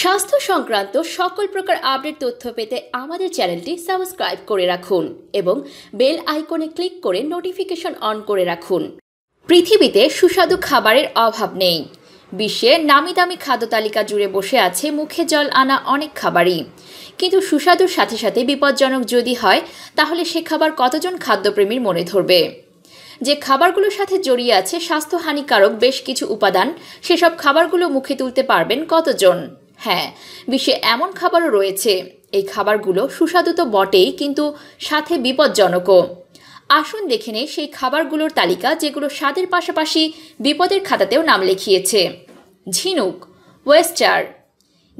স্বাস্থ্য সংক্রান্ত সকল প্রকার আপডেট তথ্য পেতে আমাদের চ্যানেলটি সাবস্ক্রাইব করে রাখুন এবং বেল আইকনে ক্লিক করে নোটিফিকেশন অন করে রাখুন পৃথিবীতে সুস্বাদু খাবারের অভাব নেই বিশ্বে নামি দামি খাদ্য তালিকা জুড়ে বসে আছে মুখে জল আনা অনেক খাবারই কিন্তু সুস্বাদুর সাথে সাথে বিপজ্জনক যদি হয় তাহলে সে খাবার কতজন খাদ্যপ্রেমীর মনে ধরবে যে খাবারগুলোর সাথে জড়িয়ে আছে স্বাস্থ্যহানিকারক বেশ কিছু উপাদান সেসব খাবারগুলো মুখে তুলতে পারবেন কতজন হ্যাঁ বিশ্বে এমন খাবারও রয়েছে এই খাবারগুলো সুস্বাদু তো বটেই কিন্তু সাথে বিপজ্জনকও আসুন দেখে নেই সেই খাবারগুলোর তালিকা যেগুলো স্বাদের পাশাপাশি বিপদের খাতাতেও নাম লিখিয়েছে ঝিনুক ওয়েস্টার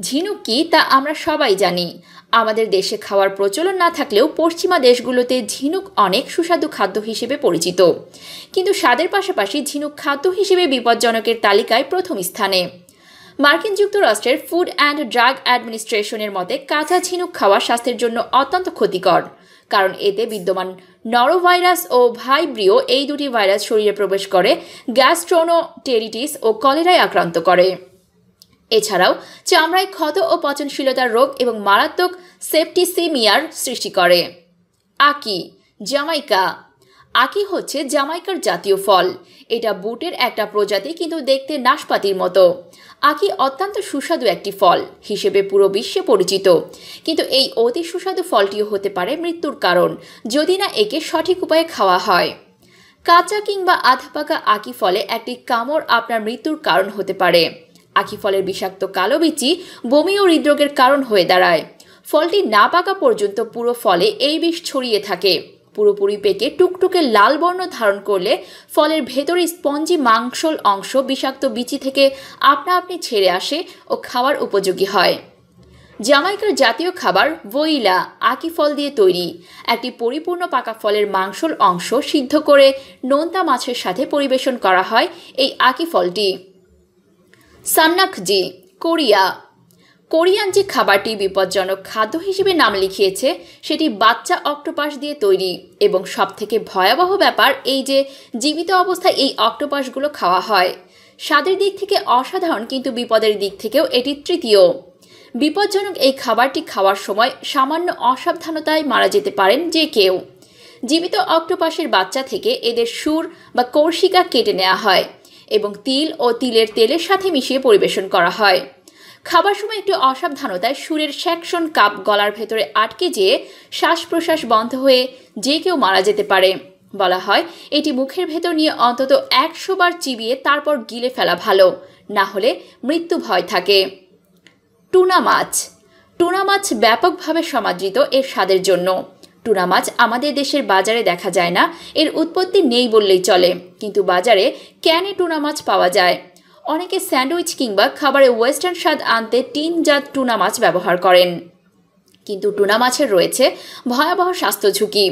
ঝিনুক কি তা আমরা সবাই জানি আমাদের দেশে খাওয়ার প্রচলন না থাকলেও পশ্চিমা দেশগুলোতে ঝিনুক অনেক সুস্বাদু খাদ্য হিসেবে পরিচিত কিন্তু স্বাদের পাশাপাশি ঝিনুক খাদ্য হিসেবে বিপজ্জনকের তালিকায় প্রথম স্থানে মার্কিন যুক্তরাষ্ট্রের ফুড অ্যান্ড ড্রাগ অ্যাডমিনিস্ট্রেশনের মতে কাঁচা ঝিনুক খাওয়া স্বাস্থ্যের জন্য অত্যন্ত ক্ষতিকর কারণ এতে বিদ্যমান নরোভাইরাস ও ভাইব্রিও এই দুটি ভাইরাস শরীরে প্রবেশ করে গ্যাস্ট্রোনোটেরিটিস ও কলেরায় আক্রান্ত করে এছাড়াও চামড়ায় ক্ষত ও পচনশীলতার রোগ এবং মারাত্মক সেপটিসিমিয়ার সৃষ্টি করে আকি জামাইকা আকি হচ্ছে জামাইকার জাতীয় ফল এটা বুটের একটা প্রজাতি কিন্তু দেখতে নাশপাতির মতো আকি অত্যন্ত সুস্বাদু একটি ফল হিসেবে পুরো বিশ্বে পরিচিত কিন্তু এই অতি সুস্বাদু ফলটিও হতে পারে মৃত্যুর কারণ যদি না একে সঠিক উপায়ে খাওয়া হয় কাঁচা কিংবা আধপাকা আঁকি ফলে একটি কামড় আপনার মৃত্যুর কারণ হতে পারে আঁকি ফলের বিষাক্ত কালো বিচি বমি ও হৃদরোগের কারণ হয়ে দাঁড়ায় ফলটি না পাকা পর্যন্ত পুরো ফলে এই বিষ ছড়িয়ে থাকে পুরোপুরি পেকে টুকটুকে লাল বর্ণ ধারণ করলে ফলের ভেতরে স্পঞ্জি মাংসল অংশ বিষাক্ত বিচি থেকে আপনা আপনি ছেড়ে আসে ও খাওয়ার উপযোগী হয় জামাইকার জাতীয় খাবার বইলা আকি ফল দিয়ে তৈরি একটি পরিপূর্ণ পাকা ফলের মাংসল অংশ সিদ্ধ করে নোনতা মাছের সাথে পরিবেশন করা হয় এই আকি ফলটি সান্নাকজি কোরিয়া কোরিয়ান যে খাবারটি বিপজ্জনক খাদ্য হিসেবে নাম লিখিয়েছে সেটি বাচ্চা অক্টোপাস দিয়ে তৈরি এবং সবথেকে ভয়াবহ ব্যাপার এই যে জীবিত অবস্থায় এই অক্টোপাসগুলো খাওয়া হয় স্বাদের দিক থেকে অসাধারণ কিন্তু বিপদের দিক থেকেও এটি তৃতীয় বিপজ্জনক এই খাবারটি খাওয়ার সময় সামান্য অসাবধানতায় মারা যেতে পারেন যে কেউ জীবিত অক্টোপাসের বাচ্চা থেকে এদের সুর বা কর্ষিকা কেটে নেওয়া হয় এবং তিল ও তিলের তেলের সাথে মিশিয়ে পরিবেশন করা হয় খাবার সময় একটু অসাবধানতায় সুরের স্যাকশন কাপ গলার ভেতরে আটকে যেয়ে শ্বাস প্রশ্বাস বন্ধ হয়ে যে কেউ মারা যেতে পারে বলা হয় এটি মুখের ভেতর নিয়ে অন্তত একশো বার চিবিয়ে তারপর গিলে ফেলা ভালো না হলে মৃত্যু ভয় থাকে টুনা মাছ টুনা মাছ ব্যাপকভাবে সমাদৃত এর স্বাদের জন্য টুনা মাছ আমাদের দেশের বাজারে দেখা যায় না এর উৎপত্তি নেই বললেই চলে কিন্তু বাজারে ক্যানে টুনা মাছ পাওয়া যায় অনেকে স্যান্ডউইচ কিংবা খাবারে ওয়েস্টার্ন স্বাদ আনতে টিনজাত টুনা মাছ ব্যবহার করেন কিন্তু টুনা মাছের রয়েছে ভয়াবহ স্বাস্থ্য ঝুঁকি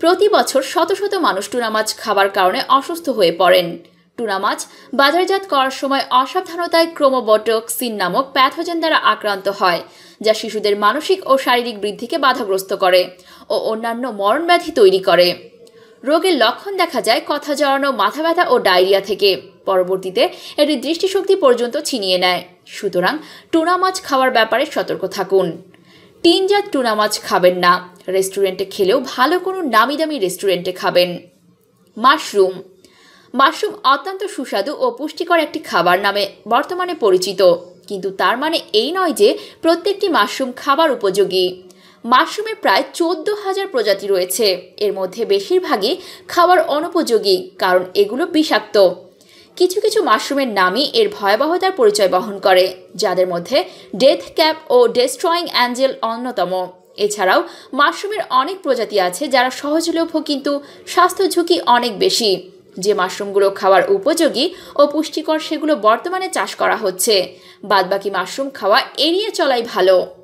প্রতি বছর শত শত মানুষ টুনা মাছ খাবার কারণে অসুস্থ হয়ে পড়েন টুনা মাছ বাজারজাত করার সময় অসাবধানতায় ক্রোমোবটক্সিন নামক প্যাথোজেন দ্বারা আক্রান্ত হয় যা শিশুদের মানসিক ও শারীরিক বৃদ্ধিকে বাধাগ্রস্ত করে ও অন্যান্য মরণব্যাধি তৈরি করে রোগের লক্ষণ দেখা যায় কথা জড়ানো মাথা ব্যথা ও ডায়রিয়া থেকে পরবর্তীতে এটি দৃষ্টিশক্তি পর্যন্ত ছিনিয়ে নেয় সুতরাং টুনা মাছ খাওয়ার ব্যাপারে সতর্ক থাকুন টিনজাত টুনা মাছ খাবেন না রেস্টুরেন্টে খেলেও ভালো কোনো নামি দামি রেস্টুরেন্টে খাবেন মাশরুম মাশরুম অত্যন্ত সুস্বাদু ও পুষ্টিকর একটি খাবার নামে বর্তমানে পরিচিত কিন্তু তার মানে এই নয় যে প্রত্যেকটি মাশরুম খাবার উপযোগী মাশরুমে প্রায় চোদ্দ হাজার প্রজাতি রয়েছে এর মধ্যে বেশিরভাগই খাবার অনুপযোগী কারণ এগুলো বিষাক্ত কিছু কিছু মাশরুমের নামই এর ভয়াবহতার পরিচয় বহন করে যাদের মধ্যে ডেথ ক্যাপ ও ডেস্ট্রয়িং অ্যাঞ্জেল অন্যতম এছাড়াও মাশরুমের অনেক প্রজাতি আছে যারা সহজলভ্য কিন্তু স্বাস্থ্য ঝুঁকি অনেক বেশি যে মাশরুমগুলো খাওয়ার উপযোগী ও পুষ্টিকর সেগুলো বর্তমানে চাষ করা হচ্ছে বাদবাকি মাশরুম খাওয়া এড়িয়ে চলাই ভালো